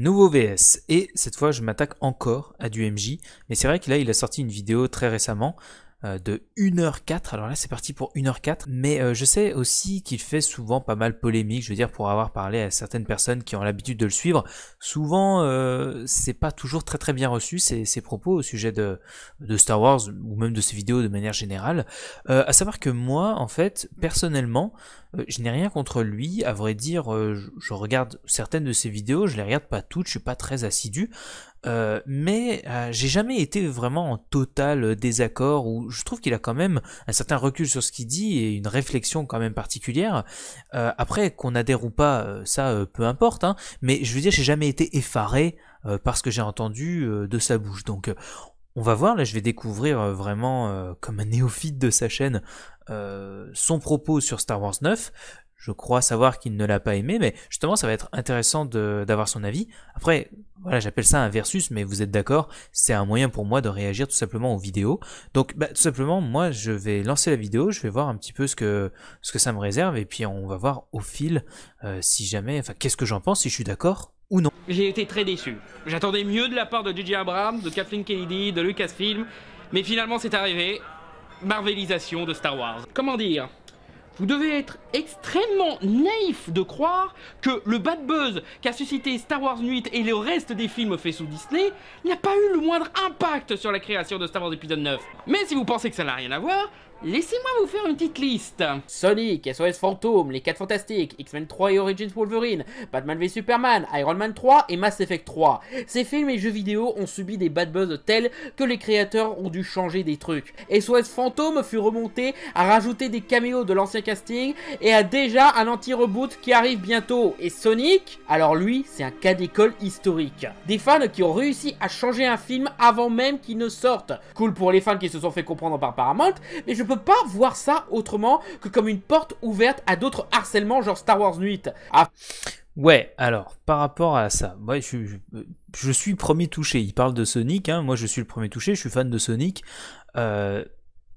Nouveau VS, et cette fois je m'attaque encore à du MJ, mais c'est vrai que là il a sorti une vidéo très récemment euh, de 1h04. Alors là, c'est parti pour 1 h 4 Mais euh, je sais aussi qu'il fait souvent pas mal polémique, je veux dire, pour avoir parlé à certaines personnes qui ont l'habitude de le suivre. Souvent, euh, c'est pas toujours très très bien reçu ses, ses propos au sujet de, de, Star Wars ou même de ses vidéos de manière générale. à savoir que moi, en fait, personnellement, je n'ai rien contre lui. À vrai dire, je, regarde certaines de ses vidéos, je les regarde pas toutes, je suis pas très assidu. Euh, mais euh, j'ai jamais été vraiment en total euh, désaccord ou je trouve qu'il a quand même un certain recul sur ce qu'il dit et une réflexion quand même particulière. après qu'on adhère ou pas, ça peu importe, hein. mais je veux dire, j'ai jamais été effaré par ce que j'ai entendu de sa bouche. Donc on va voir, là je vais découvrir vraiment comme un néophyte de sa chaîne son propos sur Star Wars 9 je crois savoir qu'il ne l'a pas aimé, mais justement, ça va être intéressant d'avoir son avis. Après, voilà, j'appelle ça un versus, mais vous êtes d'accord, c'est un moyen pour moi de réagir tout simplement aux vidéos. Donc, bah, tout simplement, moi, je vais lancer la vidéo, je vais voir un petit peu ce que, ce que ça me réserve, et puis on va voir au fil euh, si jamais, enfin, qu'est-ce que j'en pense, si je suis d'accord ou non. J'ai été très déçu. J'attendais mieux de la part de DJ Abrams, de Kathleen Kennedy, de Lucasfilm, mais finalement, c'est arrivé. Marvelisation de Star Wars. Comment dire vous devez être extrêmement naïf de croire que le bad buzz qu'a suscité Star Wars 8 et le reste des films faits sous Disney n'a pas eu le moindre impact sur la création de Star Wars épisode 9. Mais si vous pensez que ça n'a rien à voir, Laissez-moi vous faire une petite liste Sonic, SOS Fantôme, Les 4 Fantastiques, X-Men 3 et Origins Wolverine, Batman v Superman, Iron Man 3 et Mass Effect 3. Ces films et jeux vidéo ont subi des bad buzz tels que les créateurs ont dû changer des trucs. SOS Fantôme fut remonté à rajouter des caméos de l'ancien casting et a déjà un anti-reboot qui arrive bientôt. Et Sonic Alors lui, c'est un cas d'école historique. Des fans qui ont réussi à changer un film avant même qu'il ne sorte. Cool pour les fans qui se sont fait comprendre par Paramount, mais je peux pas voir ça autrement que comme une porte ouverte à d'autres harcèlements genre Star Wars 8. Ah. Ouais, alors, par rapport à ça, moi, je, suis premier touché. Il parle de Sonic, hein. moi je suis le premier touché, je suis fan de Sonic. Euh,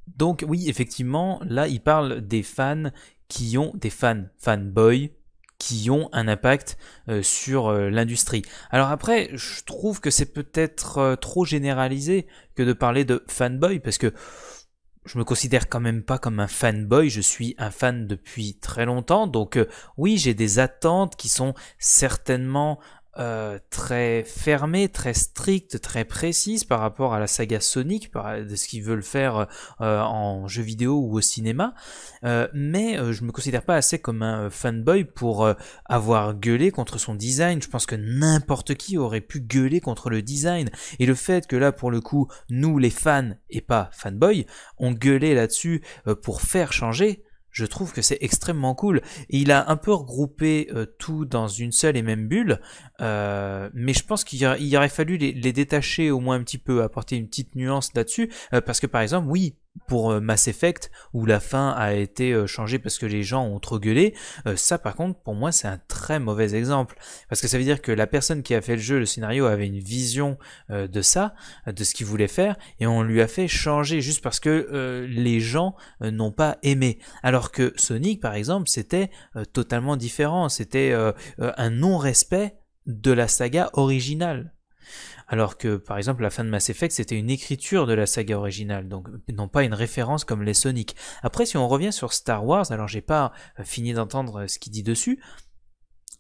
donc oui, effectivement, là, il parle des fans qui ont, des fans, fanboy qui ont un impact euh, sur euh, l'industrie. Alors après, je trouve que c'est peut-être trop généralisé que de parler de fanboy, parce que je me considère quand même pas comme un fanboy, je suis un fan depuis très longtemps, donc euh, oui j'ai des attentes qui sont certainement euh, très fermée, très stricte, très précise par rapport à la saga Sonic, de ce qu'ils veulent faire euh, en jeu vidéo ou au cinéma. Euh, mais je me considère pas assez comme un fanboy pour avoir gueulé contre son design. Je pense que n'importe qui aurait pu gueuler contre le design. Et le fait que là, pour le coup, nous les fans et pas fanboy, on gueulé là-dessus pour faire changer je trouve que c'est extrêmement cool. il a un peu regroupé euh, tout dans une seule et même bulle, euh, mais je pense qu'il aurait fallu les, détacher au moins un petit peu, apporter une petite nuance là-dessus, euh, parce que par exemple, oui, pour euh, Mass Effect où la fin a été euh, changée parce que les gens ont trop gueulé, euh, ça par contre pour moi c'est un très mauvais exemple parce que ça veut dire que la personne qui a fait le jeu, le scénario avait une vision de ça, de ce qu'il voulait faire et on lui a fait changer juste parce que les gens n'ont pas aimé. Alors que Sonic par exemple c'était totalement différent, c'était un non-respect de la saga originale. Alors que par exemple la fin de Mass Effect c'était une écriture de la saga originale, donc non pas une référence comme les Sonic. Après si on revient sur Star Wars, alors j'ai pas euh, fini d'entendre euh, ce qu'il dit dessus,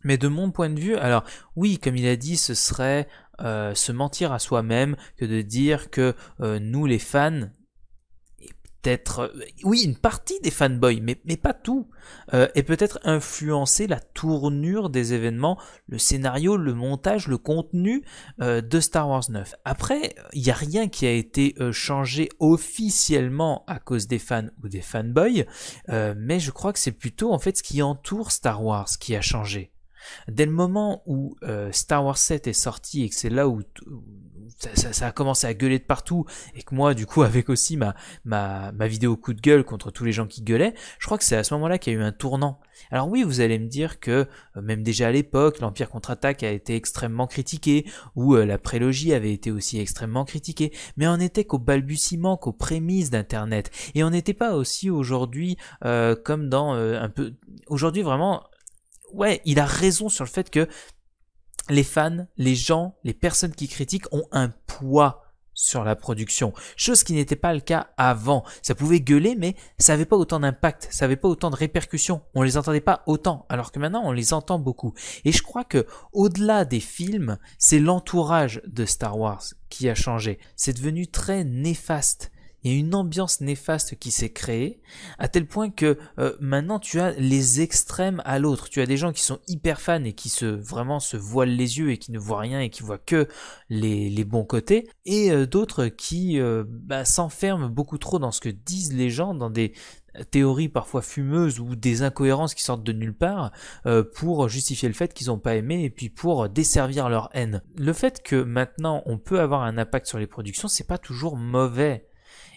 mais de mon point de vue, alors oui, comme il a dit, ce serait euh, se mentir à soi-même que de dire que nous les fans, être euh, oui, une partie des fanboys, mais, mais pas tout, euh, et peut-être influencer la tournure des événements, le scénario, le montage, le contenu euh, de Star Wars 9. Après, il n'y a rien qui a été changé officiellement à cause des fans ou des fanboys, mais je crois que c'est plutôt en fait ce qui entoure Star Wars qui a changé. Dès le moment où Star Wars 7 est sorti et que c'est là où ça, ça, a commencé à gueuler de partout et que moi, du coup, avec aussi ma, ma, ma vidéo coup de gueule contre tous les gens qui gueulaient, je crois que c'est à ce moment-là qu'il y a eu un tournant. Alors oui, vous allez me dire que euh, même déjà à l'époque, l'Empire contre-attaque a été extrêmement critiqué, ou euh, la prélogie avait été aussi extrêmement critiquée, mais on n'était qu'au balbutiement, qu'aux prémices d'Internet, et on n'était pas aussi aujourd'hui euh, comme dans un peu... Aujourd'hui vraiment, ouais, il a raison sur le fait que les fans, les gens, les personnes qui critiquent ont un poids sur la production, chose qui n'était pas le cas avant. Ça pouvait gueuler, mais ça n'avait pas autant d'impact, ça n'avait pas autant de répercussions. On les entendait pas autant, alors que maintenant on les entend beaucoup. Et je crois que au-delà des films, c'est l'entourage de Star Wars qui a changé. C'est devenu très néfaste il y a une ambiance néfaste qui s'est créée, à tel point que euh, maintenant tu as les extrêmes à l'autre. Tu as des gens qui sont hyper fans et qui se vraiment se voilent les yeux et qui ne voient rien et qui voient que les, bons côtés, et euh, d'autres qui euh, bah, s'enferment beaucoup trop dans ce que disent les gens, dans des théories parfois fumeuses ou des incohérences qui sortent de nulle part pour justifier le fait qu'ils n'ont pas aimé et puis pour desservir leur haine. Le fait que maintenant on peut avoir un impact sur les productions, c'est pas toujours mauvais.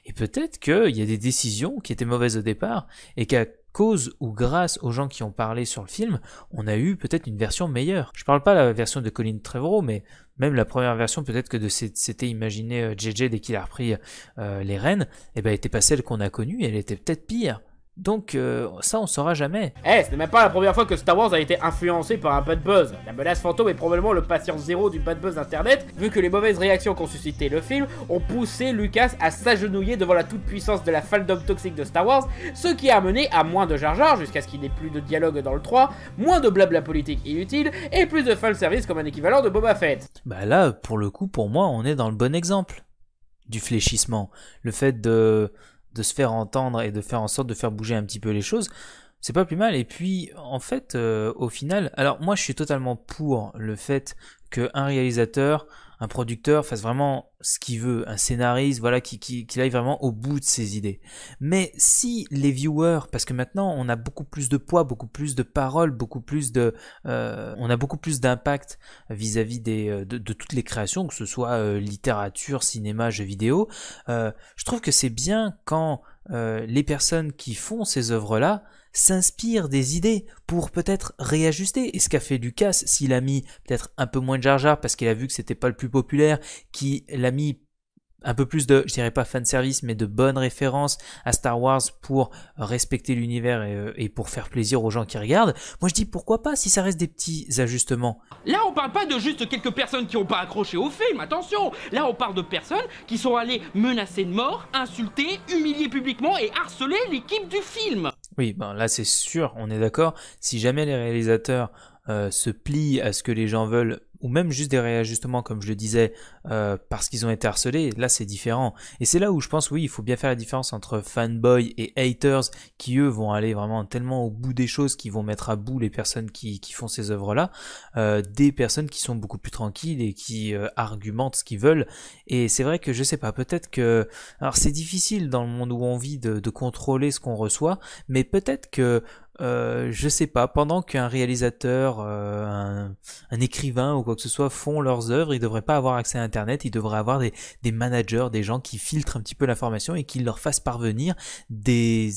Et peut-être qu'il y a des décisions qui étaient mauvaises au départ et qu'à cause ou grâce aux gens qui ont parlé sur le film, on a eu peut-être une version meilleure. Je parle pas de la version de Colin Trevorrow, mais même la première version peut-être que de s'était imaginé JJ euh, dès qu'il a repris euh, les rênes, et eh ben était pas celle qu'on a connue, elle était peut-être pire. Donc euh, ça on saura jamais. Eh, ce n'est même pas la première fois que Star Wars a été influencé par un bad buzz. La menace fantôme est probablement le patient zéro du bad buzz internet, vu que les mauvaises réactions qu'ont suscité le film ont poussé Lucas à s'agenouiller devant la toute-puissance de la fandom toxique de Star Wars, ce qui a mené à moins de Jar Jar jusqu'à ce qu'il n'ait plus de dialogue dans le 3, moins de blabla politique inutile et plus de fanservice service comme un équivalent de Boba Fett. Bah là, pour le coup, pour moi, on est dans le bon exemple du fléchissement. Le fait de de se faire entendre et de faire en sorte de faire bouger un petit peu les choses, c'est pas plus mal. Et puis, en fait, euh, au final, alors moi, je suis totalement pour le fait qu'un réalisateur un producteur fasse vraiment ce qu'il veut, un scénariste, voilà, qui, qui aille vraiment au bout de ses idées. Mais si les viewers, parce que maintenant on a beaucoup plus de poids, beaucoup plus de paroles, beaucoup plus de, euh, on a beaucoup plus d'impact vis-à-vis euh, de, toutes les créations, que ce soit euh, littérature, cinéma, jeux vidéo. je trouve que c'est bien quand les personnes qui font ces œuvres-là s'inspire des idées pour peut-être réajuster. Et ce qu'a fait Lucas, s'il a mis peut-être un peu moins de Jar Jar parce qu'il a vu que c'était pas le plus populaire, qui l'a mis un peu plus de, je dirais pas fan service, mais de bonnes références à Star Wars pour respecter l'univers euh, et, pour faire plaisir aux gens qui regardent. Moi, je dis pourquoi pas si ça reste des petits ajustements. Là, on parle pas de juste quelques personnes qui ont pas accroché au film, attention. Là, on parle de personnes qui sont allées menacer de mort, insulter, humilier publiquement et harceler l'équipe du film. Oui, ben là c'est sûr, on est d'accord. Si jamais les réalisateurs euh, se plient à ce que les gens veulent ou même juste des réajustements, comme je le disais, euh, parce qu'ils ont été harcelés, là c'est différent. Et c'est là où je pense, oui, il faut bien faire la différence entre fanboy et haters, qui eux vont aller vraiment tellement au bout des choses, qu'ils vont mettre à bout les personnes qui, qui font ces œuvres-là, euh, des personnes qui sont beaucoup plus tranquilles et qui euh, argumentent ce qu'ils veulent. Et c'est vrai que je sais pas, peut-être que... Alors c'est difficile dans le monde où on vit de, de contrôler ce qu'on reçoit, mais peut-être que euh, je sais pas, pendant qu'un réalisateur, euh, un, écrivain ou quoi que ce soit font leurs œuvres, ils devraient pas avoir accès à Internet, ils devraient avoir des, managers, des gens qui filtrent un petit peu l'information et qui leur fassent parvenir des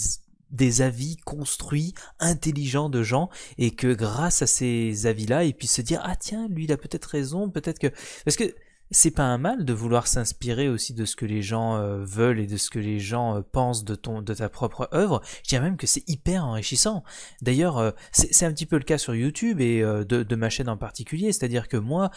des avis construits, intelligents de gens, et que grâce à ces avis-là, ils puissent se dire ah tiens, lui il a peut-être raison, peut-être que parce que c'est pas un mal de vouloir s'inspirer aussi de ce que les gens euh, veulent et de ce que les gens euh, pensent de ton de ta propre œuvre. Je dirais même que c'est hyper enrichissant. D'ailleurs, euh, c'est un petit peu le cas sur YouTube et de, de, ma chaîne en particulier. C'est-à-dire que moi,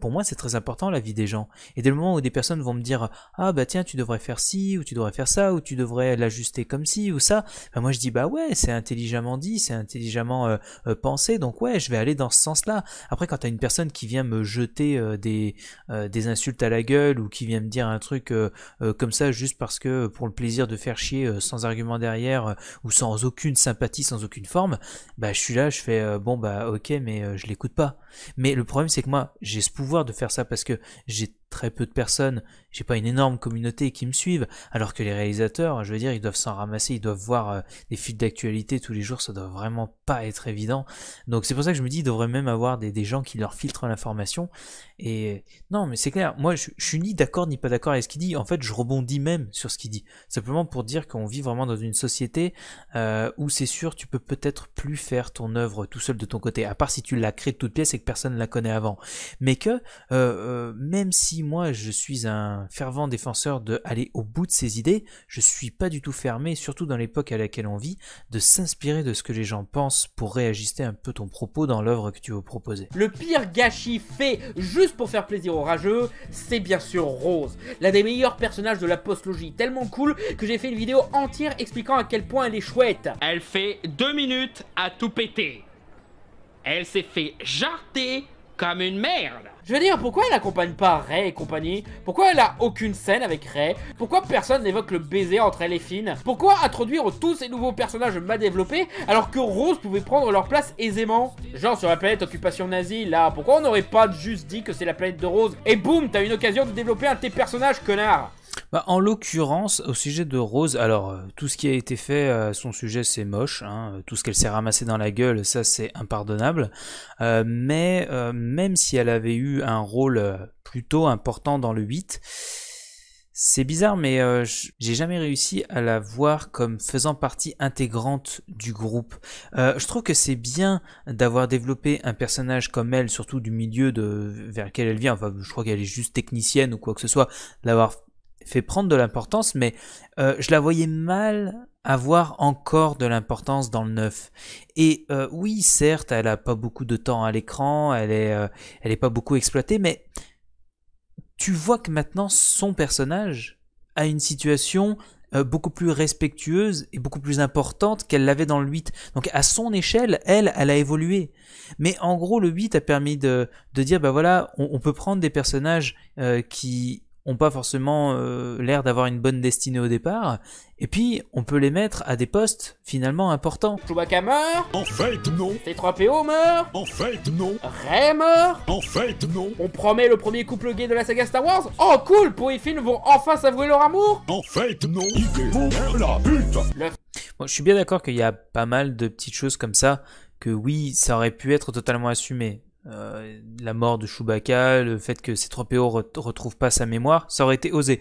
pour moi, c'est très important la vie des gens. Et dès le moment où des personnes vont me dire ah bah tiens tu devrais faire ci ou tu devrais faire ça ou tu devrais l'ajuster comme ci ou ça, bah, moi je dis bah ouais c'est intelligemment dit, c'est intelligemment pensé. Donc ouais je vais aller dans ce sens-là. Après quand t'as une personne qui vient me jeter des des insultes à la gueule ou qui vient me dire un truc euh, euh, comme ça juste parce que euh, pour le plaisir de faire chier sans argument derrière ou sans aucune sympathie, sans aucune forme, bah je suis là, je fais bon bah ok mais je l'écoute pas. Mais le problème, c'est que moi, j'ai ce pouvoir de faire ça parce que j'ai très peu de personnes, j'ai pas une énorme communauté qui me suivent, alors que les réalisateurs, je veux dire, ils doivent s'en ramasser, ils doivent voir euh, des fils d'actualité tous les jours, ça doit vraiment pas être évident. Donc c'est pour ça que je me dis, ils devraient même avoir des, gens qui leur filtrent l'information. Et non, mais c'est clair, moi je, suis ni d'accord ni pas d'accord avec ce qu'il dit, en fait je rebondis même sur ce qu'il dit, simplement pour dire qu'on vit vraiment dans une société euh, où c'est sûr, tu peux peut-être plus faire ton œuvre tout seul de ton côté, à part si tu la crées de toute pièce et personne ne la connaît avant. Mais que, euh, euh, même si moi je suis un fervent défenseur de aller au bout de ses idées, je suis pas du tout fermé, surtout dans l'époque à laquelle on vit, de s'inspirer de ce que les gens pensent pour réajuster un peu ton propos dans l'œuvre que tu veux proposer. Le pire gâchis fait juste pour faire plaisir aux rageux, c'est bien sûr Rose, l'un des meilleurs personnages de la postlogie, tellement cool que j'ai fait une vidéo entière expliquant à quel point elle est chouette. Elle fait deux minutes à tout péter elle s'est fait jarter comme une merde Je veux dire, pourquoi elle n'accompagne pas Ray et compagnie Pourquoi elle a aucune scène avec Ray Pourquoi personne n'évoque le baiser entre elle et Finn Pourquoi introduire tous ces nouveaux personnages mal développés alors que Rose pouvait prendre leur place aisément Genre sur la planète occupation nazie, là, pourquoi on n'aurait pas juste dit que c'est la planète de Rose Et boum, t'as une occasion de développer un de tes personnages, connard bah, en l'occurrence, au sujet de Rose, alors euh, tout ce qui a été fait à euh, son sujet, c'est moche. Hein, euh, tout ce qu'elle s'est ramassé dans la gueule, ça, c'est impardonnable. mais même si elle avait eu un rôle plutôt important dans le 8, c'est bizarre, mais j'ai jamais réussi à la voir comme faisant partie intégrante du groupe. je trouve que c'est bien d'avoir développé un personnage comme elle, surtout du milieu de, vers lequel elle vient. Enfin, je crois qu'elle est juste technicienne ou quoi que ce soit, d'avoir fait prendre de l'importance, mais euh, je la voyais mal avoir encore de l'importance dans le neuf. Et euh, oui, certes, elle n'a pas beaucoup de temps à l'écran, elle est, euh, elle est pas beaucoup exploitée, mais tu vois que maintenant son personnage a une situation beaucoup plus respectueuse et beaucoup plus importante qu'elle l'avait dans le 8. Donc à son échelle, elle, elle a évolué. Mais en gros, le 8 a permis de, dire, bah voilà, on, peut prendre des personnages qui ont pas forcément euh, l'air d'avoir une bonne destinée au départ. Et puis, on peut les mettre à des postes finalement importants. Chewbacca meurt En fait, non t 3 po meurt En fait, non Ray meurt En fait, non On promet le premier couple gay de la saga Star Wars Oh cool pour et Finn vont enfin s'avouer leur amour En fait, non la bon, je suis bien d'accord qu'il y a pas mal de petites choses comme ça, que oui, ça aurait pu être totalement assumé. Euh, la mort de Chewbacca, le fait que ces 3 po ne retrouve pas sa mémoire, ça aurait été osé.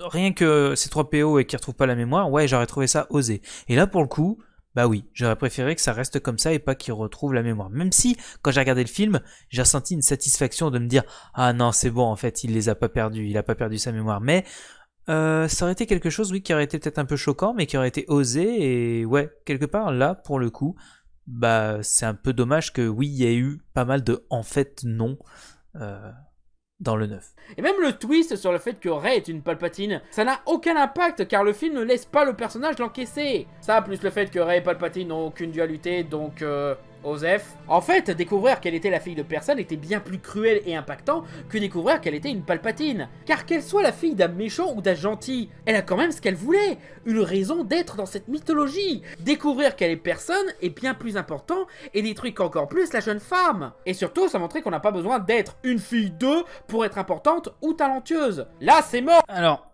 Rien que ces 3 po et qui retrouve pas la mémoire, ouais, j'aurais trouvé ça osé. Et là, pour le coup, bah oui, j'aurais préféré que ça reste comme ça et pas qu'il retrouve la mémoire. Même si, quand j'ai regardé le film, j'ai ressenti une satisfaction de me dire ah non, c'est bon, en fait, il les a pas perdus, il a pas perdu sa mémoire. Mais euh, ça aurait été quelque chose, oui, qui aurait été peut-être un peu choquant, mais qui aurait été osé et ouais, quelque part là, pour le coup, bah c'est un peu dommage que oui, il y a eu pas mal de en fait non euh, dans le neuf Et même le twist sur le fait que Rey est une Palpatine, ça n'a aucun impact car le film ne laisse pas le personnage l'encaisser. Ça, plus le fait que Rey et Palpatine n'ont aucune dualité, donc... Euh, joseph En fait, découvrir qu'elle était la fille de personne était bien plus cruel et impactant que découvrir qu'elle était une palpatine. Car qu'elle soit la fille d'un méchant ou d'un gentil, elle a quand même ce qu'elle voulait, une raison d'être dans cette mythologie. Découvrir qu'elle est personne est bien plus important et détruit encore plus la jeune femme. Et surtout, ça montrait qu'on n'a pas besoin d'être une fille d'eux pour être importante ou talentueuse. Là, c'est mort Alors,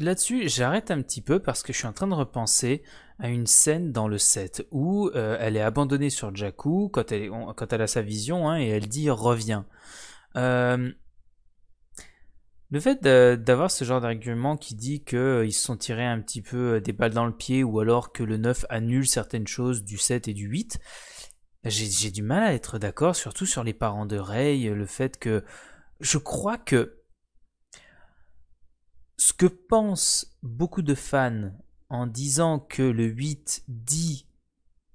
là-dessus, j'arrête un petit peu parce que je suis en train de repenser à une scène dans le set où euh, elle est abandonnée sur Jakku quand elle, a sa vision hein, et elle dit reviens. Euh, le fait d'avoir ce genre d'argument qui dit qu'ils euh, se sont tirés un petit peu des balles dans le pied ou alors que le 9 annule certaines choses du 7 et du 8, j'ai du mal à être d'accord, surtout sur les parents de Rey, le fait que je crois que ce que pensent beaucoup de fans en disant que le 8 dit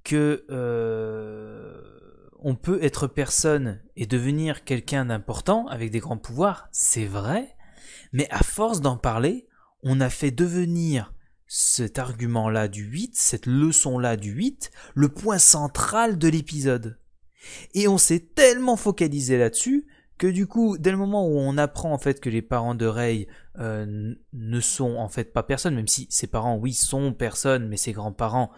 que euh, on peut être personne et devenir quelqu'un d'important avec des grands pouvoirs, c'est vrai, mais à force d'en parler, on a fait devenir cet argument-là du 8, cette leçon-là du 8, le point central de l'épisode. Et on s'est tellement focalisé là-dessus que du coup, dès le moment où on apprend en fait que les parents de Rey... Euh, ne sont en fait pas personne, même si ses parents, oui, sont personne, mais ses grands-parents,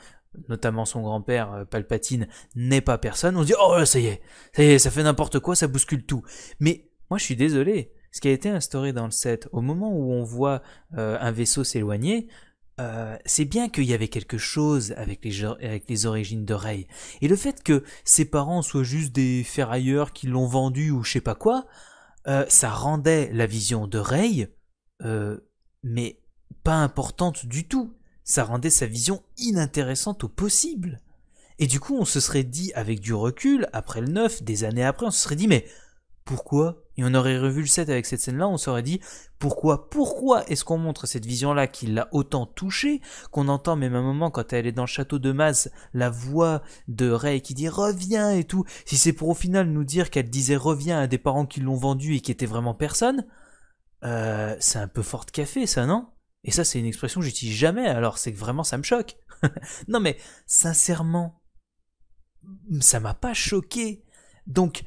notamment son grand-père euh, Palpatine, n'est pas personne, on se dit oh ça y est, ça y est, ça fait n'importe quoi, ça bouscule tout. Mais moi je suis désolé, ce qui a été instauré dans le set, au moment où on voit euh, un vaisseau s'éloigner, c'est bien qu'il y avait quelque chose avec les, origines de Rey. Et le fait que ses parents soient juste des ferrailleurs qui l'ont vendu ou je sais pas quoi, ça rendait la vision de Rey euh, mais pas importante du tout. Ça rendait sa vision inintéressante au possible. Et du coup, on se serait dit, avec du recul, après le 9, des années après, on se serait dit, mais pourquoi Et on aurait revu le 7 avec cette scène-là, on serait dit, pourquoi Pourquoi est-ce qu'on montre cette vision-là qui l'a autant touchée Qu'on entend même un moment, quand elle est dans le château de Maz, la voix de Rey qui dit « Reviens !» et tout. Si c'est pour au final nous dire qu'elle disait « Reviens !» à des parents qui l'ont vendue et qui étaient vraiment personne, euh, c'est un peu fort café, ça, non Et ça, c'est une expression que j'utilise jamais, alors c'est que vraiment ça me choque. non, mais sincèrement, ça m'a pas choqué. Donc,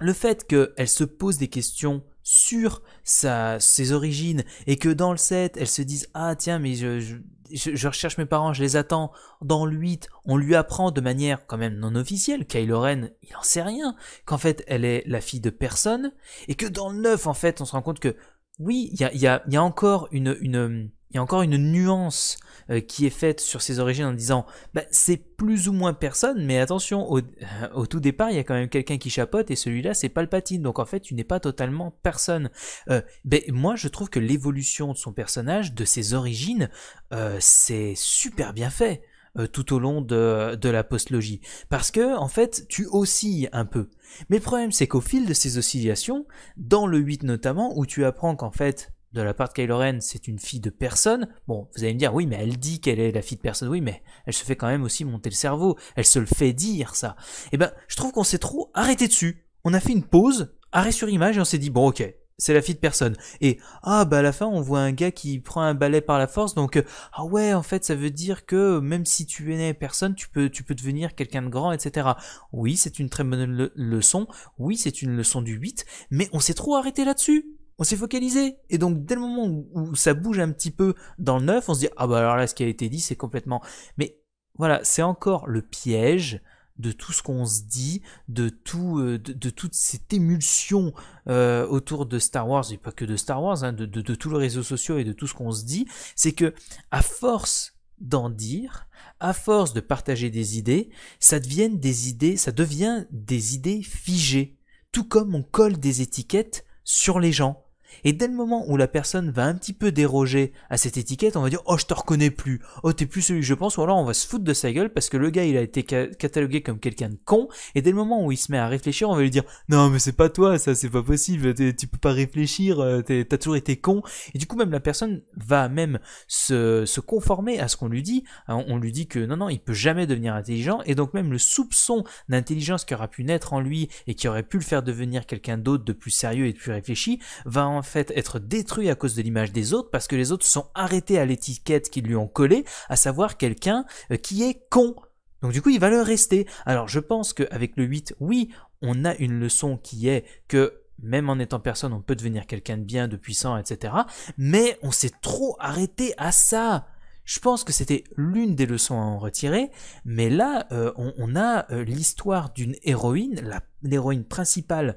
le fait qu'elle se pose des questions sur ses origines et que dans le set, elle se dise Ah, tiens, mais je, je, recherche mes parents, je les attends. Dans le 8, on lui apprend de manière quand même non officielle, Kylo Ren, il en sait rien, qu'en fait elle est la fille de personne, et que dans le 9, en fait, on se rend compte que oui, il y a, encore une, encore une nuance euh, qui est faite sur ses origines en disant bah, c'est plus ou moins personne, mais attention, au, tout départ, il y a quand même quelqu'un qui chapote et celui-là, c'est Palpatine. Donc en fait, tu n'es pas totalement personne. Euh, ben, moi, je trouve que l'évolution de son personnage, de ses origines, euh, c'est super bien fait. Euh, tout au long de, de la postlogie. Parce que, en fait, tu oscilles un peu. Mais le problème, c'est qu'au fil de ces oscillations, dans le 8 notamment, où tu apprends qu'en fait, de la part de Kylo c'est une fille de personne. Bon, vous allez me dire, oui, mais elle dit qu'elle est la fille de personne. Oui, mais elle se fait quand même aussi monter le cerveau. Elle se le fait dire, ça. Eh ben, je trouve qu'on s'est trop arrêté dessus. On a fait une pause, arrêt sur image, et on s'est dit, bon, ok, c'est la fille de personne. Et ah bah à la fin on voit un gars qui prend un balai par la force donc euh, ah ouais en fait ça veut dire que même si tu es personne tu peux tu peux devenir quelqu'un de grand etc. Oui c'est une très bonne leçon, oui c'est une leçon du 8 mais on s'est trop arrêté là-dessus. On s'est focalisé. Et donc dès le moment où, ça bouge un petit peu dans le 9 on se dit ah bah alors là ce qui a été dit c'est complètement... Mais voilà c'est encore le piège de tout ce qu'on se dit, de, tout, euh, de, toute cette émulsion euh, autour de Star Wars, et pas que de Star Wars, hein, de, tous les réseaux sociaux et de tout ce qu'on se dit, c'est que à force d'en dire, à force de partager des idées, ça devient des idées, ça devient des idées figées, tout comme on colle des étiquettes sur les gens. Et dès le moment où la personne va un petit peu déroger à cette étiquette, on va dire oh je te reconnais plus, oh t'es plus celui que je pense, ou alors on va se foutre de sa gueule parce que le gars il a été catalogué comme quelqu'un de con, et dès le moment où il se met à réfléchir, on va lui dire non mais c'est pas toi, ça c'est pas possible, tu peux pas réfléchir, euh, t'as toujours été con, et du coup même la personne va même se, se conformer à ce qu'on lui dit, hein, on lui dit que non non il peut jamais devenir intelligent, et donc même le soupçon d'intelligence qui aura pu naître en lui et qui aurait pu le faire devenir quelqu'un d'autre de plus sérieux et de plus réfléchi va en fait être détruit à cause de l'image des autres parce que les autres sont arrêtés à l'étiquette qu'ils lui ont collée, à savoir quelqu'un euh, qui est con. Donc du coup, il va le rester. Alors je pense qu'avec le 8, oui, on a une leçon qui est que même en étant personne, on peut devenir quelqu'un de bien, de puissant, etc. Mais on s'est trop arrêté à ça. Je pense que c'était l'une des leçons à en retirer, mais là, euh, on, a euh, l'histoire d'une héroïne, l'héroïne principale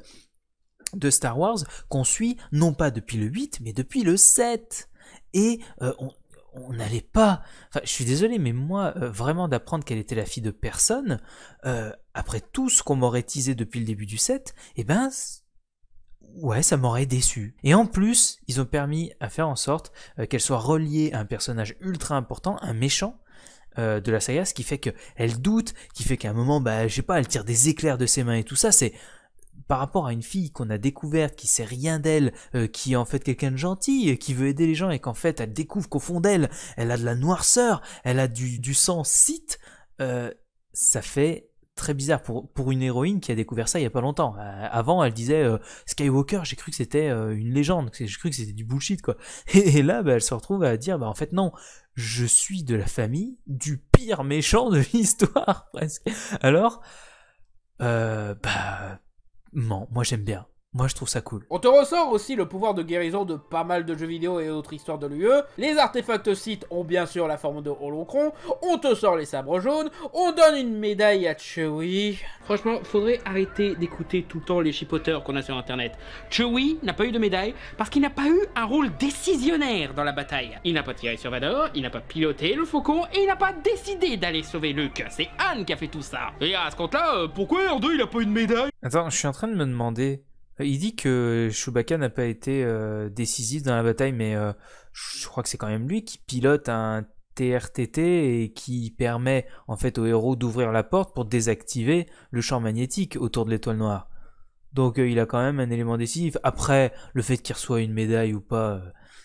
de Star Wars qu'on suit non pas depuis le 8 mais depuis le 7. Et euh, on n'allait pas... Enfin, je suis désolé, mais moi, euh, vraiment d'apprendre qu'elle était la fille de personne, euh, après tout ce qu'on m'aurait teasé depuis le début du 7, eh ben... Ouais, ça m'aurait déçu. Et en plus, ils ont permis à faire en sorte qu'elle soit reliée à un personnage ultra important, un méchant, de la saga, ce qui fait elle doute, qui fait qu'à un moment, bah, je pas, elle tire des éclairs de ses mains et tout ça, c'est par rapport à une fille qu'on a découverte, qui sait rien d'elle, euh, qui est en fait quelqu'un de gentil, euh, qui veut aider les gens et qu'en fait elle découvre qu'au fond d'elle, elle a de la noirceur, elle a du, du sang site, euh, ça fait très bizarre pour, pour une héroïne qui a découvert ça il y a pas longtemps. avant, elle disait Skywalker, j'ai cru que c'était une légende, j'ai cru que c'était du bullshit quoi. Et, là, bah, elle se retrouve à dire bah en fait non, je suis de la famille du pire méchant de l'histoire Alors, bah non, moi j'aime bien. Moi, je trouve ça cool. On te ressort aussi le pouvoir de guérison de pas mal de jeux vidéo et autres histoires de l'UE. Les artefacts sites ont bien sûr la forme de Holocron. On te sort les sabres jaunes. On donne une médaille à Chewie. Franchement, faudrait arrêter d'écouter tout le temps les chipoteurs qu'on a sur Internet. Chewie n'a pas eu de médaille parce qu'il n'a pas eu un rôle décisionnaire dans la bataille. Il n'a pas tiré sur Vador, il n'a pas piloté le faucon et il n'a pas décidé d'aller sauver Luke. C'est Anne qui a fait tout ça. Et à ce compte-là, euh, pourquoi R2 il a pas eu de médaille Attends, je suis en train de me demander euh, il dit que Chewbacca n'a pas été euh, décisif dans la bataille, mais euh, je crois que c'est quand même lui qui pilote un TRTT et qui permet en fait au héros d'ouvrir la porte pour désactiver le champ magnétique autour de l'étoile noire. Donc il a quand même un élément décisif. Après, le fait qu'il reçoit une médaille ou pas,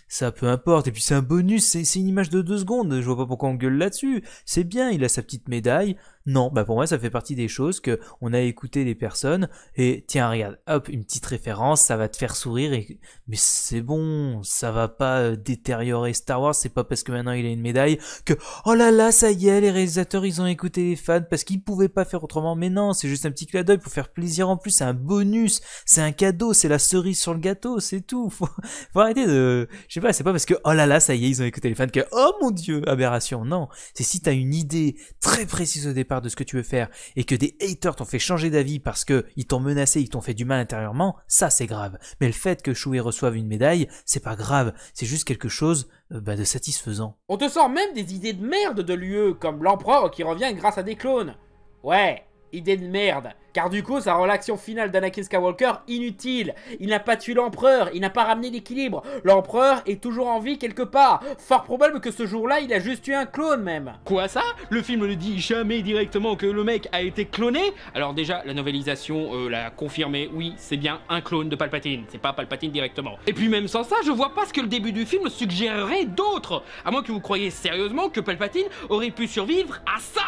ça peu importe. Et puis c'est un bonus, c'est une image de deux secondes. Je vois pas pourquoi on gueule là-dessus. C'est bien, il a sa petite médaille. Non, bah pour moi ça fait partie des choses que on a écouté les personnes et tiens regarde, hop, une petite référence, ça va te faire sourire et mais c'est bon, ça va pas euh, détériorer Star Wars, c'est pas parce que maintenant il a une médaille que oh là là, ça y est, les réalisateurs ils ont écouté les fans parce qu'ils pouvaient pas faire autrement. Mais non, c'est juste un petit clin d'œil pour faire plaisir en plus, c'est un bonus, c'est un cadeau, c'est la cerise sur le gâteau, c'est tout. Faut, faut arrêter de je sais pas, c'est pas parce que oh là là, ça y est, ils ont écouté les fans que oh mon dieu, aberration. Non, c'est si t'as une idée très précise au départ de ce que tu veux faire et que des haters t'ont fait changer d'avis parce que ils t'ont menacé, ils t'ont fait du mal intérieurement, ça c'est grave. Mais le fait que Choué reçoive une médaille, c'est pas grave, c'est juste quelque chose euh, bah, de satisfaisant. On te sort même des idées de merde de l'UE, comme l'empereur qui revient grâce à des clones. Ouais, idée de merde. Car du coup, ça rend l'action finale d'Anakin Skywalker, inutile. Il n'a pas tué l'empereur, il n'a pas ramené l'équilibre. L'empereur est toujours en vie quelque part. Fort probable que ce jour-là, il a juste tué un clone même. Quoi ça Le film ne dit jamais directement que le mec a été cloné Alors déjà, la novelisation euh, l'a confirmé, oui, c'est bien un clone de Palpatine. C'est pas Palpatine directement. Et puis même sans ça, je vois pas ce que le début du film suggérerait d'autre. À moins que vous croyiez sérieusement que Palpatine aurait pu survivre à ça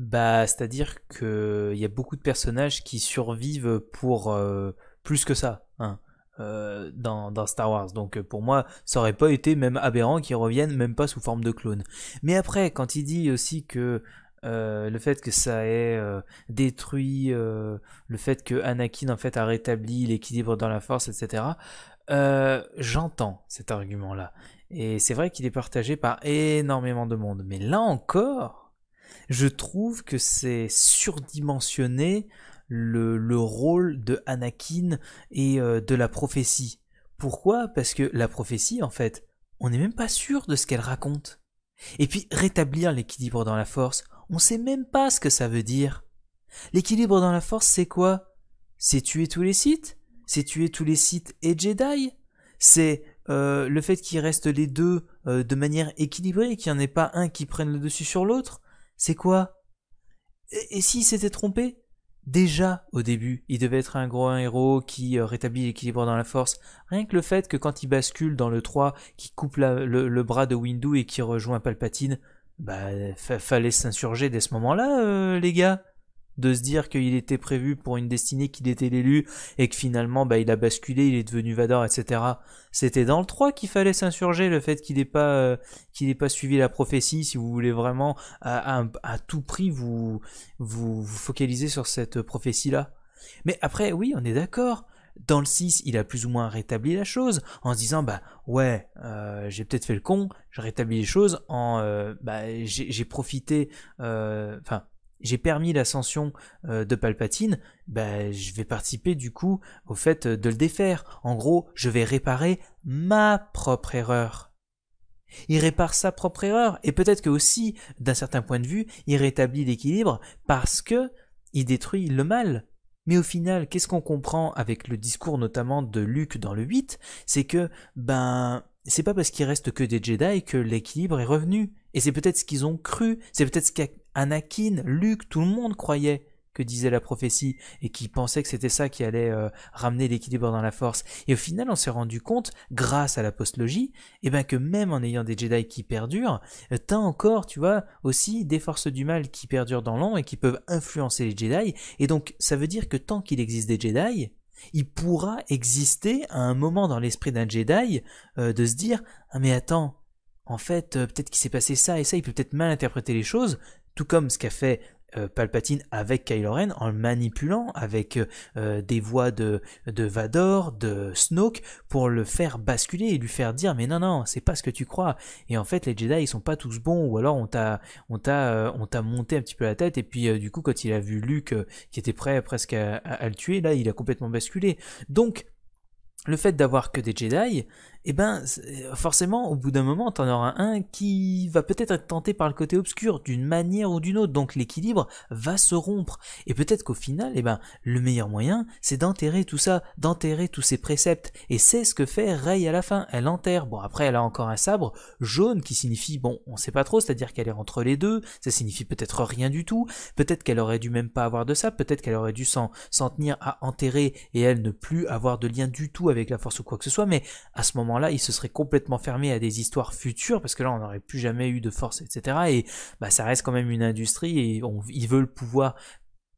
Bah, c'est-à-dire qu'il y a beaucoup de personnages qui survivent pour euh, plus que ça hein, euh, dans, Star Wars. Donc euh, pour moi, ça aurait pas été même aberrant qu'ils reviennent, même pas sous forme de clones. Mais après, quand il dit aussi que le fait que ça ait détruit, le fait que Anakin en fait a rétabli l'équilibre dans la force, etc. J'entends cet argument-là. Et c'est vrai qu'il est partagé par énormément de monde. Mais là encore, je trouve que c'est surdimensionné le, rôle de Anakin et euh, de la prophétie. Pourquoi Parce que la prophétie, en fait, on n'est même pas sûr de ce qu'elle raconte. Et puis, rétablir l'équilibre dans la force, on ne sait même pas ce que ça veut dire. L'équilibre dans la force, c'est quoi C'est tuer tous les sites C'est tuer tous les sites et Jedi C'est euh, le fait qu'il reste les deux euh, de manière équilibrée, qu'il n'y en ait pas un qui prenne le dessus sur l'autre c'est quoi Et, s'il s'était trompé Déjà, au début, il devait être un gros héros qui euh, rétablit l'équilibre dans la force. Rien que le fait que quand il bascule dans le 3, qui coupe le, bras de Windu et qui rejoint Palpatine, bah, fallait s'insurger dès ce moment-là, euh, les gars de se dire qu'il était prévu pour une destinée qu'il était l'élu et que finalement bah, il a basculé, il est devenu Vador, etc. C'était dans le 3 qu'il fallait s'insurger, le fait qu'il n'ait pas, euh, qu'il pas suivi la prophétie, si vous voulez vraiment à, tout prix vous, vous, focaliser sur cette prophétie-là. Mais après, oui, on est d'accord. Dans le 6, il a plus ou moins rétabli la chose en se disant bah ouais, euh, j'ai peut-être fait le con, j'ai rétabli les choses en euh, bah, j'ai profité, enfin j'ai permis l'ascension euh, de Palpatine, ben, je vais participer du coup au fait euh, de le défaire. En gros, je vais réparer ma propre erreur. Il répare sa propre erreur et peut-être que aussi, d'un certain point de vue, il rétablit l'équilibre parce que il détruit le mal. Mais au final, qu'est-ce qu'on comprend avec le discours notamment de Luke dans le 8 C'est que, ben, c'est pas parce qu'il reste que des Jedi que l'équilibre est revenu. Et c'est peut-être ce qu'ils ont cru, c'est peut-être ce qu'a Anakin, Luke, tout le monde croyait que disait la prophétie et qui pensait que c'était ça qui allait euh, ramener l'équilibre dans la force. Et au final, on s'est rendu compte, grâce à la postlogie, eh ben que même en ayant des Jedi qui perdurent, euh, t'as encore, tu vois, aussi des forces du mal qui perdurent dans l'an et qui peuvent influencer les Jedi. Et donc, ça veut dire que tant qu'il existe des Jedi, il pourra exister à un moment dans l'esprit d'un Jedi euh, de se dire ah mais attends en fait, peut-être qu'il s'est passé ça et ça, il peut peut-être mal interpréter les choses, tout comme ce qu'a fait euh, Palpatine avec Kylo Ren en le manipulant avec euh, euh, des voix de, Vador, de Snoke, pour le faire basculer et lui faire dire mais non non c'est pas ce que tu crois et en fait les Jedi ils sont pas tous bons ou alors on t'a on t'a on t'a monté un petit peu la tête et puis du coup quand il a vu Luke qui était prêt presque à le tuer là il a complètement basculé donc le fait d'avoir que des Jedi eh ben euh, forcément au bout d'un moment t'en auras un qui va peut-être être tenté par le côté obscur d'une manière ou d'une autre donc l'équilibre va se rompre et peut-être qu'au final eh ben le meilleur moyen c'est d'enterrer tout ça d'enterrer tous ces préceptes et c'est ce que fait Rey à la fin elle enterre bon après elle a encore un sabre jaune qui signifie bon on sait pas trop c'est-à-dire qu'elle est entre les deux ça signifie peut-être rien du tout peut-être qu'elle aurait dû même pas avoir de ça peut-être qu'elle aurait dû s'en tenir à enterrer et elle ne plus avoir de lien du tout avec la force ou quoi que ce soit mais à ce moment là il se serait complètement fermé à des histoires futures, parce que là, on n'aurait plus jamais eu de force, etc. Et bah, ça reste quand même une industrie, et ils veulent pouvoir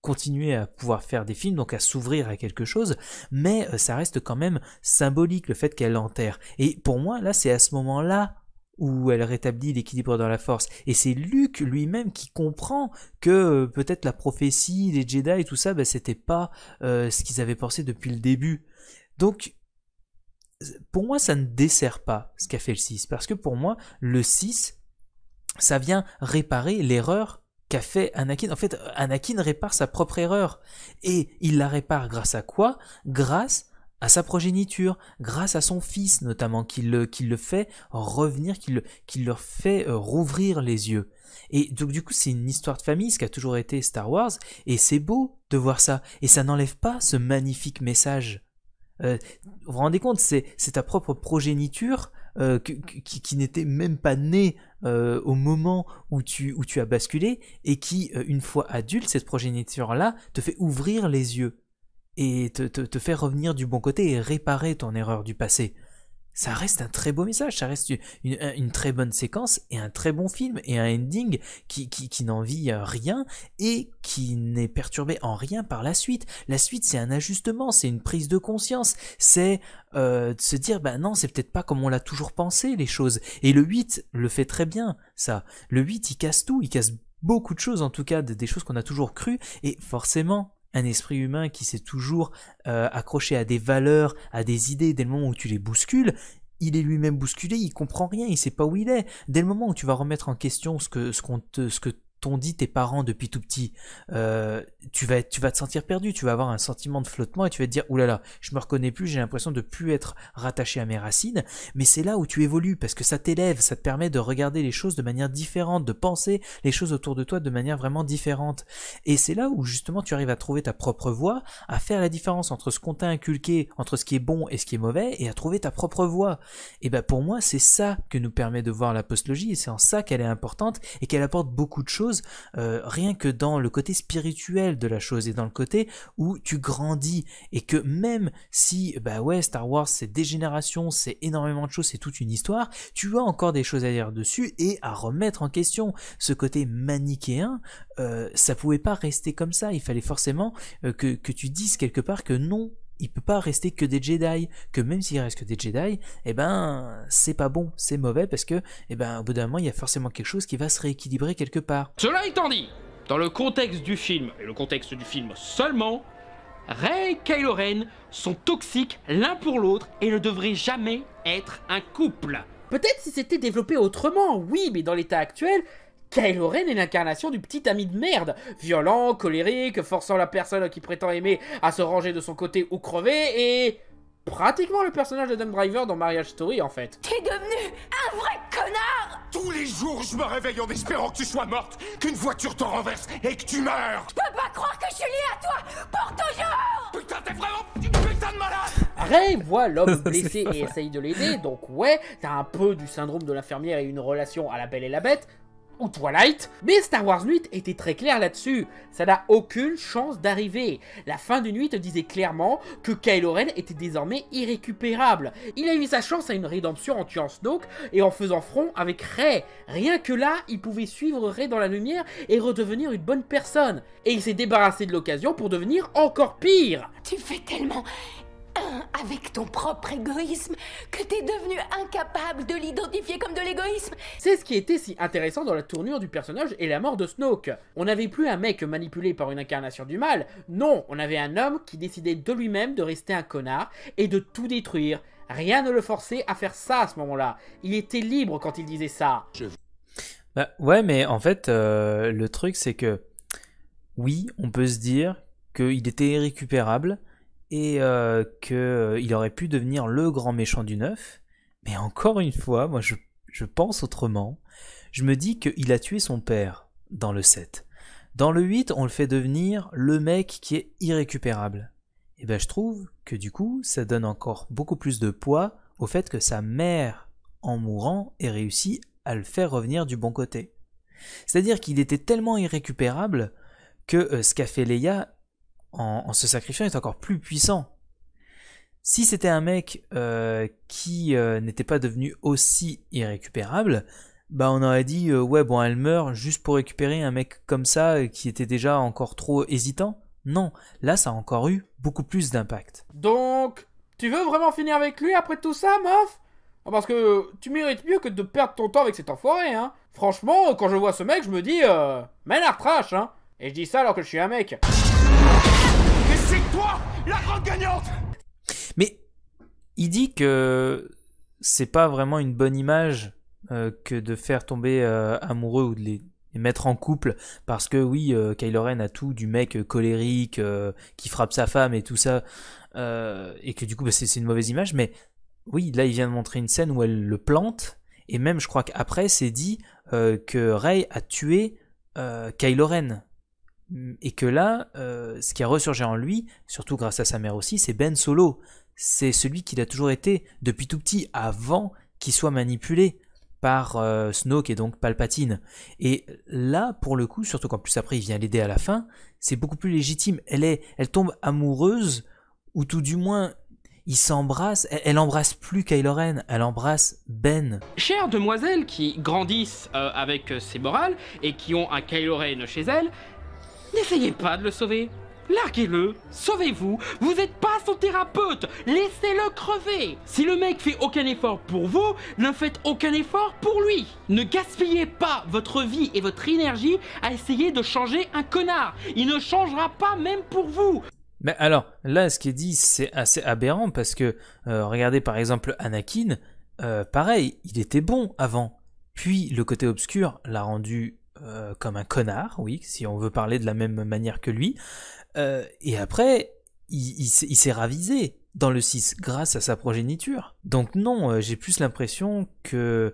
continuer à pouvoir faire des films, donc à s'ouvrir à quelque chose, mais euh, ça reste quand même symbolique le fait qu'elle enterre. Et pour moi, là, c'est à ce moment-là où elle rétablit l'équilibre dans la force. Et c'est Luke lui-même qui comprend que euh, peut-être la prophétie, les Jedi et tout ça, bah, c'était pas euh, ce qu'ils avaient pensé depuis le début. Donc pour moi, ça ne dessert pas ce qu'a fait le 6, parce que pour moi, le 6, ça vient réparer l'erreur qu'a fait Anakin. En fait, Anakin répare sa propre erreur. Et il la répare grâce à quoi Grâce à sa progéniture, grâce à son fils notamment, qui le, fait revenir, qui, le, leur fait euh, rouvrir les yeux. Et donc du coup, c'est une histoire de famille, ce qui a toujours été Star Wars, et c'est beau de voir ça, et ça n'enlève pas ce magnifique message euh, vous vous rendez compte, c'est ta propre progéniture euh, qui, n'était même pas née euh, au moment où tu, as basculé et qui, une fois adulte, cette progéniture-là te fait ouvrir les yeux et te, te, fait revenir du bon côté et réparer ton erreur du passé ça reste un très beau message, ça reste une, très bonne séquence et un très bon film et un ending qui, qui, qui n'envie euh, rien et qui n'est perturbé en rien par la suite. La suite, c'est un ajustement, c'est une prise de conscience, c'est euh, de se dire, bah non, c'est peut-être pas comme on l'a toujours pensé les choses. Et le 8 le fait très bien, ça. Le 8, il casse tout, il casse beaucoup de choses en tout cas, des, des choses qu'on a toujours cru et forcément un esprit humain qui s'est toujours euh, accroché à des valeurs, à des idées, dès le moment où tu les bouscules, il est lui-même bousculé, il comprend rien, il sait pas où il est. Dès le moment où tu vas remettre en question ce que ce qu'on te ce que t'ont dit tes parents depuis tout petit, euh, tu, vas, tu vas te sentir perdu, tu vas avoir un sentiment de flottement et tu vas te dire, oulala, oh je me reconnais plus, j'ai l'impression de plus être rattaché à mes racines, mais c'est là où tu évolues, parce que ça t'élève, ça te permet de regarder les choses de manière différente, de penser les choses autour de toi de manière vraiment différente. Et c'est là où justement tu arrives à trouver ta propre voie, à faire la différence entre ce qu'on t'a inculqué, entre ce qui est bon et ce qui est mauvais, et à trouver ta propre voie. Et ben pour moi, c'est ça que nous permet de voir la postlogie, et c'est en ça qu'elle est importante et qu'elle apporte beaucoup de choses euh, rien que dans le côté spirituel de la chose et dans le côté où tu grandis et que même si, bah ouais, Star Wars c'est des générations, c'est énormément de choses, c'est toute une histoire, tu as encore des choses à dire dessus et à remettre en question ce côté manichéen, euh, ça pouvait pas rester comme ça, il fallait forcément euh, que, que tu dises quelque part que non, il peut pas rester que des Jedi, que même s'il reste que des Jedi, eh ben c'est pas bon, c'est mauvais parce que eh ben au bout d'un moment il y a forcément quelque chose qui va se rééquilibrer quelque part. Cela étant dit, dans le contexte du film et le contexte du film seulement, Rey et Kylo Ren sont toxiques l'un pour l'autre et ne devraient jamais être un couple. Peut-être si c'était développé autrement, oui, mais dans l'état actuel, Kylo Ren est l'incarnation du petit ami de merde, violent, colérique, forçant la personne qui prétend aimer à se ranger de son côté ou crever et... Pratiquement le personnage de Dumb Driver dans Marriage Story en fait. T'es devenu un vrai connard Tous les jours je me réveille en espérant que tu sois morte, qu'une voiture te renverse et que tu meurs Je peux pas croire que je suis lié à toi pour toujours Putain t'es vraiment une putain de malade Ray voit l'homme blessé et essaye de l'aider, donc ouais, t'as un peu du syndrome de l'infirmière et une relation à la belle et la bête, ou Twilight, mais Star Wars Nuit était très clair là-dessus. Ça n'a aucune chance d'arriver. La fin de Nuit disait clairement que Kylo Ren était désormais irrécupérable. Il a eu sa chance à une rédemption en tuant Snoke et en faisant front avec Rey. Rien que là, il pouvait suivre Rey dans la lumière et redevenir une bonne personne. Et il s'est débarrassé de l'occasion pour devenir encore pire. Tu fais tellement avec ton propre égoïsme que t'es devenu incapable de l'identifier comme de l'égoïsme. C'est ce qui était si intéressant dans la tournure du personnage et la mort de Snoke. On n'avait plus un mec manipulé par une incarnation du mal, non, on avait un homme qui décidait de lui-même de rester un connard et de tout détruire. Rien ne le forçait à faire ça à ce moment-là. Il était libre quand il disait ça. Bah, ouais, mais en fait, euh, le truc c'est que oui, on peut se dire qu'il était irrécupérable, et euh, qu'il euh, aurait pu devenir le grand méchant du neuf, Mais encore une fois, moi je, pense autrement. Je me dis qu'il a tué son père dans le 7. Dans le 8, on le fait devenir le mec qui est irrécupérable. Et ben je trouve que du coup, ça donne encore beaucoup plus de poids au fait que sa mère, en mourant, ait réussi à le faire revenir du bon côté. C'est-à-dire qu'il était tellement irrécupérable que euh, ce qu'a fait Leia en, se sacrifiant est encore plus puissant. Si c'était un mec euh, qui euh, n'était pas devenu aussi irrécupérable, bah on aurait dit euh, ouais bon elle meurt juste pour récupérer un mec comme ça qui était déjà encore trop hésitant. Non, là ça a encore eu beaucoup plus d'impact. Donc, tu veux vraiment finir avec lui après tout ça, meuf ah, Parce que tu mérites mieux que de perdre ton temps avec cet enfoiré, hein. Franchement, quand je vois ce mec, je me dis, euh, la trash, hein. Et je dis ça alors que je suis un mec. Mais il dit que c'est pas vraiment une bonne image euh, que de faire tomber euh, amoureux ou de les, mettre en couple parce que oui euh, Kylo Ren a tout du mec euh, colérique qui frappe sa femme et tout ça et que du coup bah, c'est une mauvaise image mais oui là il vient de montrer une scène où elle le plante et même je crois qu'après c'est dit que Rey a tué Kylo Ren Mm. Et que là, euh, ce qui a ressurgé en lui, surtout grâce à sa mère aussi, c'est Ben Solo. C'est celui qu'il a toujours été depuis tout petit, avant qu'il soit manipulé par euh, Snoke et donc Palpatine. Et là, pour le coup, surtout qu'en plus après il vient l'aider à la fin, c'est beaucoup plus légitime. Elle est, elle tombe amoureuse, ou tout du moins, il s'embrasse. Elle, elle, embrasse plus Kylo Ren, elle embrasse Ben. Chères demoiselles qui grandissent euh, avec ses morales et qui ont un Kylo Ren chez elles, N'essayez pas de le sauver. Larguez-le, sauvez-vous, vous n'êtes pas son thérapeute, laissez-le crever. Si le mec fait aucun effort pour vous, ne faites aucun effort pour lui. Ne gaspillez pas votre vie et votre énergie à essayer de changer un connard. Il ne changera pas même pour vous. Mais alors, là, ce qui est dit, c'est assez aberrant parce que, euh, regardez par exemple Anakin, euh, pareil, il était bon avant. Puis le côté obscur l'a rendu euh, comme un connard, oui, si on veut parler de la même manière que lui. Euh, et après, il, s'est ravisé dans le 6 grâce à sa progéniture. Donc non, euh, j'ai plus l'impression que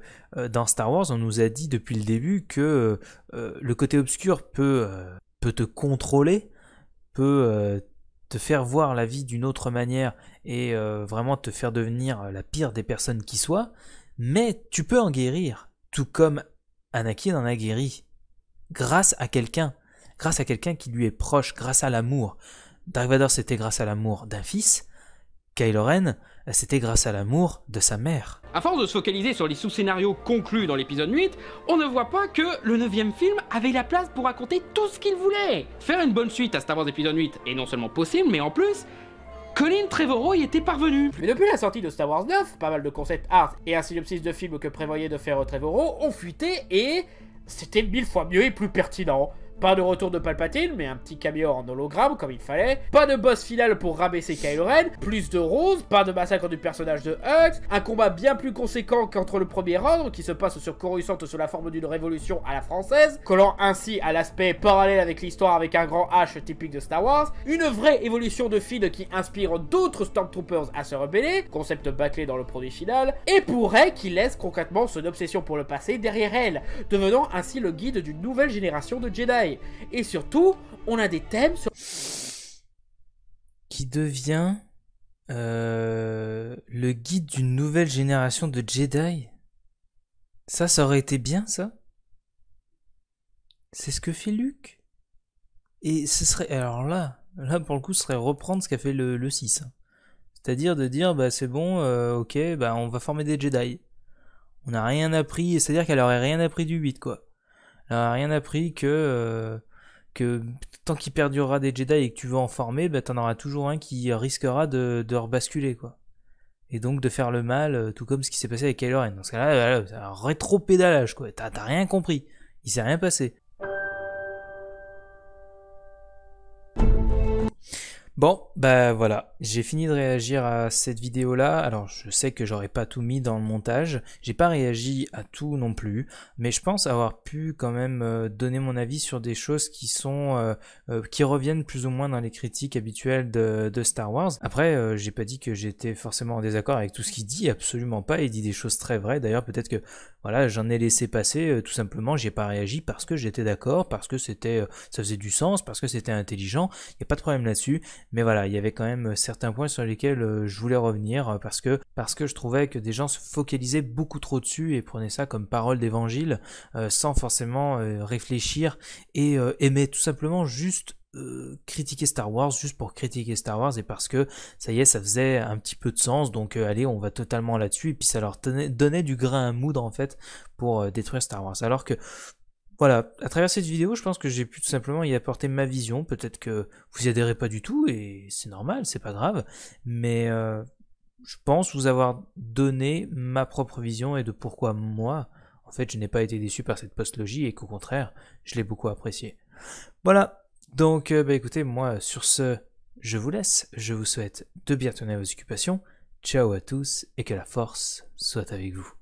dans Star Wars, on nous a dit depuis le début que le côté obscur peut, te contrôler, peut te faire voir la vie d'une autre manière et vraiment te faire devenir la pire des personnes qui soient, mais tu peux en guérir, tout comme Anakin en a guéri grâce à quelqu'un, grâce à quelqu'un qui lui est proche, grâce à l'amour. Dark c'était grâce à l'amour d'un fils. Kylo Ren, c'était grâce à l'amour de sa mère. À force de se focaliser sur les sous-scénarios conclus dans l'épisode 8, on ne voit pas que le 9 film avait la place pour raconter tout ce qu'il voulait. Faire une bonne suite à Star Wars épisode 8 est non seulement possible, mais en plus, Colin Trevorrow y était parvenu. Mais depuis la sortie de Star Wars 9, pas mal de concept art et un synopsis de film que prévoyait de faire Trevorrow ont fuité et c'était mille fois mieux et plus pertinent. Pas de retour de Palpatine, mais un petit camion en hologramme comme il fallait. Pas de boss final pour rabaisser Kylo Ren. Plus de Rose, pas de massacre du personnage de Hux. Un combat bien plus conséquent qu'entre le premier ordre qui se passe sur Coruscant sous la forme d'une révolution à la française, collant ainsi à l'aspect parallèle avec l'histoire avec un grand H typique de Star Wars. Une vraie évolution de Finn qui inspire d'autres Stormtroopers à se rebeller, concept bâclé dans le produit final, et pourrait qui laisse concrètement son obsession pour le passé derrière elle, devenant ainsi le guide d'une nouvelle génération de Jedi. Et surtout, on a des thèmes sur... Qui devient euh, le guide d'une nouvelle génération de Jedi Ça, ça aurait été bien, ça C'est ce que fait Luke Et ce serait... Alors là, là pour le coup, ce serait reprendre ce qu'a fait le, 6. Hein. C'est-à-dire de dire, bah c'est bon, euh, ok, bah on va former des Jedi. On n'a rien appris, c'est-à-dire qu'elle aurait rien appris du 8, quoi n'a rien appris que, euh, que tant qu'il perdurera des Jedi et que tu veux en former, bah, t'en auras toujours un qui risquera de, de rebasculer, quoi. Et donc de faire le mal, euh, tout comme ce qui s'est passé avec Kylo Ren. Dans ce cas-là, c'est euh, un rétro-pédalage, quoi. T'as rien compris. Il s'est rien passé. Bon, bah voilà, j'ai fini de réagir à cette vidéo-là. Alors, je sais que j'aurais pas tout mis dans le montage, j'ai pas réagi à tout non plus, mais je pense avoir pu quand même euh, donner mon avis sur des choses qui sont euh, euh, qui reviennent plus ou moins dans les critiques habituelles de, Star Wars. Après, j'ai pas dit que j'étais forcément en désaccord avec tout ce qu'il dit, absolument pas. Il dit des choses très vraies. D'ailleurs, peut-être que voilà, j'en ai laissé passer tout simplement. J'ai pas réagi parce que j'étais d'accord, parce que c'était ça faisait du sens, parce que c'était intelligent. Il y a pas de problème là-dessus mais voilà, il y avait quand même euh, certains points sur lesquels euh, je voulais revenir euh, parce que, parce que je trouvais que des gens se focalisaient beaucoup trop dessus et prenaient ça comme parole d'évangile sans forcément réfléchir et aimaient tout simplement juste critiquer Star Wars juste pour critiquer Star Wars et parce que ça y est, ça faisait un petit peu de sens. Donc allez, on va totalement là-dessus. Et puis ça leur tenait, donnait du grain à moudre en fait pour détruire Star Wars. Alors que voilà, à travers cette vidéo, je pense que j'ai pu tout simplement y apporter ma vision. Peut-être que vous y adhérez pas du tout, et c'est normal, c'est pas grave. Mais euh, je pense vous avoir donné ma propre vision et de pourquoi moi, en fait, je n'ai pas été déçu par cette post-logie, et qu'au contraire, je l'ai beaucoup apprécié. Voilà, donc euh, bah, écoutez, moi, sur ce, je vous laisse. Je vous souhaite de bien tenir vos occupations. Ciao à tous et que la force soit avec vous.